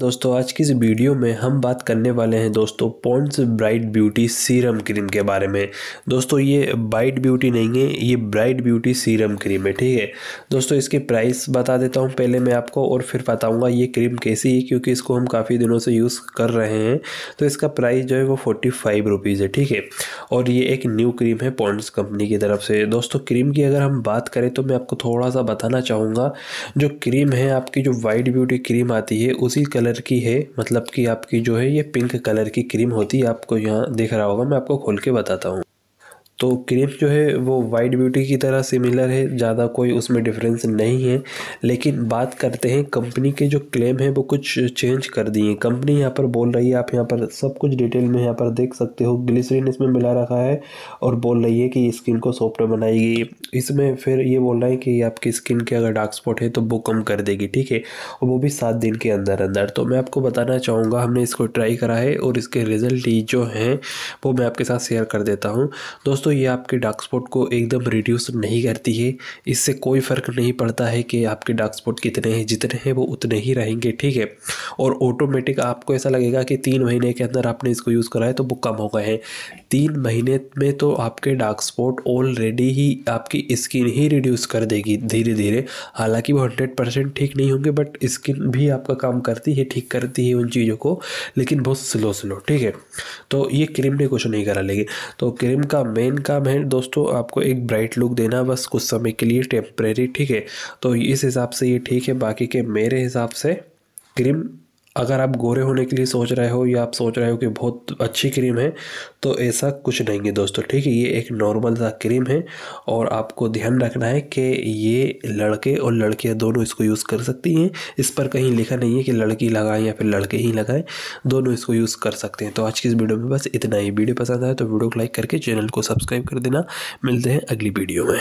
दोस्तों आज की इस वीडियो में हम बात करने वाले हैं दोस्तों Pond's bright beauty serum cream के बारे में दोस्तों ये ब्राइट ब्यूटी नहीं है ये ब्राइट ब्यूटी सीरम क्रीम है ठीक है दोस्तों इसके प्राइस बता देता हूँ पहले मैं आपको और फिर बताऊँगा ये क्रीम कैसी है क्योंकि इसको हम काफ़ी दिनों से यूज़ कर रहे हैं तो इसका प्राइस जो है वो फोर्टी फाइव रुपीज़ है ठीक है और ये एक न्यू क्रीम है पॉन्ड्स कंपनी की तरफ से दोस्तों क्रीम की अगर हम बात करें तो मैं आपको थोड़ा सा बताना चाहूँगा जो क्रीम है आपकी जो वाइट ब्यूटी क्रीम आती है उसी कलर कलर की है मतलब कि आपकी जो है ये पिंक कलर की क्रीम होती है आपको यहाँ दिख रहा होगा मैं आपको खोल के बताता हूँ तो क्रेप जो है वो वाइट ब्यूटी की तरह सिमिलर है ज़्यादा कोई उसमें डिफरेंस नहीं है लेकिन बात करते हैं कंपनी के जो क्लेम है वो कुछ चेंज कर दिए कंपनी यहाँ पर बोल रही है आप यहाँ पर सब कुछ डिटेल में यहाँ पर देख सकते हो ग्लिसरीन इसमें मिला रखा है और बोल रही है कि स्किन को सॉफ्ट बनाएगी इसमें फिर ये बोल रहा है कि आपकी स्किन के अगर डार्क स्पॉट है तो वो कम कर देगी ठीक है और वो भी सात दिन के अंदर अंदर तो मैं आपको बताना चाहूँगा हमने इसको ट्राई करा है और इसके रिज़ल्ट जो हैं वो मैं आपके साथ शेयर कर देता हूँ दोस्तों दोस्तों ये आपके डार्क स्पॉट को एकदम रिड्यूस नहीं करती है इससे कोई फ़र्क नहीं पड़ता है कि आपके डार्क स्पॉट कितने हैं जितने हैं वो उतने ही रहेंगे ठीक है और ऑटोमेटिक आपको ऐसा लगेगा कि तीन महीने के अंदर आपने इसको यूज़ करा है तो वो कम हो गए हैं तीन महीने में तो आपके डार्क स्पॉट ऑलरेडी ही आपकी स्किन ही रिड्यूस कर देगी धीरे धीरे हालांकि वो हंड्रेड परसेंट ठीक नहीं होंगे बट स्किन भी आपका काम करती है ठीक करती है उन चीज़ों को लेकिन बहुत स्लो स्लो ठीक है तो ये क्रीम ने कुछ नहीं करा लेकिन तो क्रीम का मेन काम है दोस्तों आपको एक ब्राइट लुक देना बस कुछ समय के लिए टेम्प्रेरी ठीक है तो इस हिसाब से ये ठीक है बाकी के मेरे हिसाब से क्रीम अगर आप गोरे होने के लिए सोच रहे हो या आप सोच रहे हो कि बहुत अच्छी क्रीम है तो ऐसा कुछ नहीं है दोस्तों ठीक है ये एक नॉर्मल सा क्रीम है और आपको ध्यान रखना है कि ये लड़के और लड़कियाँ दोनों इसको यूज़ कर सकती हैं इस पर कहीं लिखा नहीं है कि लड़की लगाएं या फिर लड़के ही लगाएं दोनों इसको यूज़ कर सकते हैं तो आज की इस वीडियो में बस इतना ही वीडियो पसंद आए तो वीडियो को लाइक करके चैनल को सब्सक्राइब कर देना मिलते हैं अगली वीडियो में